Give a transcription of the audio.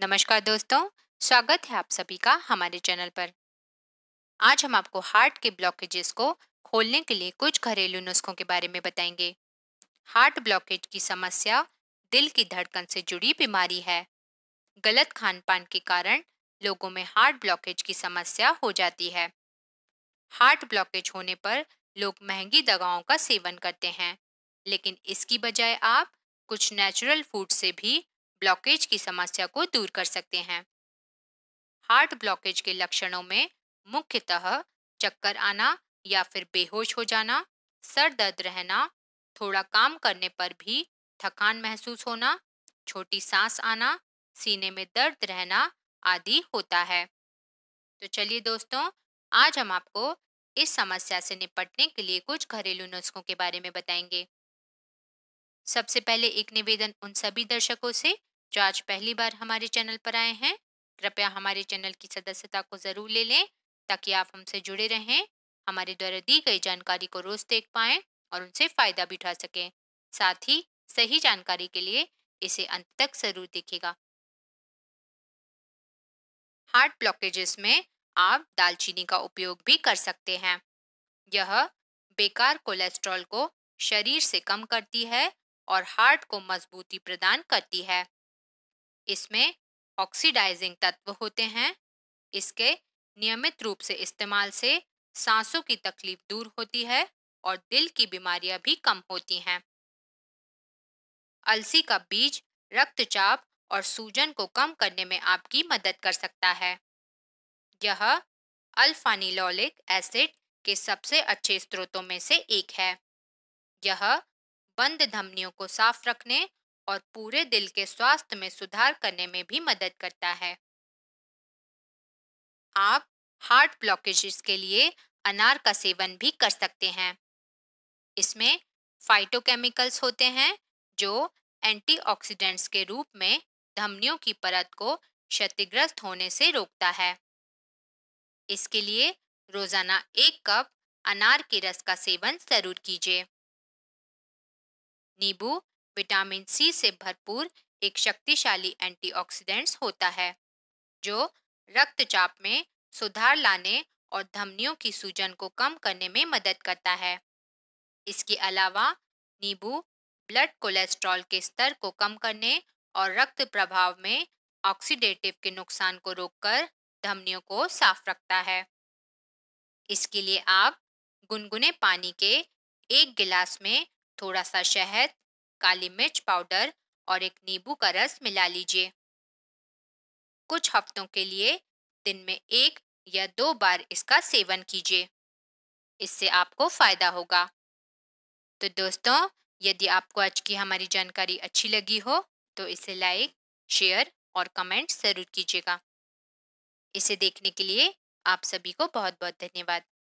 नमस्कार दोस्तों स्वागत है आप सभी का हमारे चैनल पर आज हम आपको हार्ट के ब्लॉकेजेस को खोलने के लिए कुछ घरेलू नुस्खों के बारे में बताएंगे हार्ट ब्लॉकेज की समस्या दिल की धड़कन से जुड़ी बीमारी है गलत खान पान के कारण लोगों में हार्ट ब्लॉकेज की समस्या हो जाती है हार्ट ब्लॉकेज होने पर लोग महंगी दवाओं का सेवन करते हैं लेकिन इसकी बजाय आप कुछ नेचुरल फूड से भी ब्लॉकेज की समस्या को दूर कर सकते हैं हार्ट ब्लॉकेज के लक्षणों में मुख्यतः चक्कर आना या फिर बेहोश हो जाना सर दर्द रहना थोड़ा काम करने पर भी थकान महसूस होना छोटी सांस आना सीने में दर्द रहना आदि होता है तो चलिए दोस्तों आज हम आपको इस समस्या से निपटने के लिए कुछ घरेलू नुस्खों के बारे में बताएंगे सबसे पहले एक निवेदन उन सभी दर्शकों से जो आज पहली बार हमारे चैनल पर आए हैं कृपया हमारे चैनल की सदस्यता को ज़रूर ले लें ताकि आप हमसे जुड़े रहें हमारे द्वारा दी गई जानकारी को रोज़ देख पाएँ और उनसे फ़ायदा भी उठा सकें साथ ही सही जानकारी के लिए इसे अंत तक ज़रूर देखेगा हार्ट ब्लॉकेजेस में आप दालचीनी का उपयोग भी कर सकते हैं यह बेकार कोलेस्ट्रॉल को शरीर से कम करती है और हार्ट को मजबूती प्रदान करती है इसमें ऑक्सीडाइजिंग तत्व होते हैं इसके नियमित रूप से इस्तेमाल से सांसों की तकलीफ दूर होती है और दिल की बीमारियां भी कम होती हैं अलसी का बीज रक्तचाप और सूजन को कम करने में आपकी मदद कर सकता है यह अल्फानिलोलिक एसिड के सबसे अच्छे स्रोतों में से एक है यह बंद धमनियों को साफ रखने और पूरे दिल के स्वास्थ्य में सुधार करने में भी मदद करता है आप हार्ट ब्लॉकेजेस के लिए अनार का सेवन भी कर सकते हैं इसमें फाइटोकेमिकल्स होते हैं जो एंटीऑक्सीडेंट्स के रूप में धमनियों की परत को क्षतिग्रस्त होने से रोकता है इसके लिए रोजाना एक कप अनार के रस का सेवन जरूर कीजिए नींबू विटामिन सी से भरपूर एक शक्तिशाली एंटीऑक्सीडेंट्स होता है जो रक्तचाप में सुधार लाने और धमनियों की सूजन को कम करने में मदद करता है इसके अलावा नींबू ब्लड कोलेस्ट्रॉल के स्तर को कम करने और रक्त प्रभाव में ऑक्सीडेटिव के नुकसान को रोककर धमनियों को साफ रखता है इसके लिए आप गुनगुने पानी के एक गिलास में थोड़ा सा शहद काली मिर्च पाउडर और एक नींबू का रस मिला लीजिए कुछ हफ्तों के लिए दिन में एक या दो बार इसका सेवन कीजिए इससे आपको फ़ायदा होगा तो दोस्तों यदि आपको आज की हमारी जानकारी अच्छी लगी हो तो इसे लाइक शेयर और कमेंट ज़रूर कीजिएगा इसे देखने के लिए आप सभी को बहुत बहुत धन्यवाद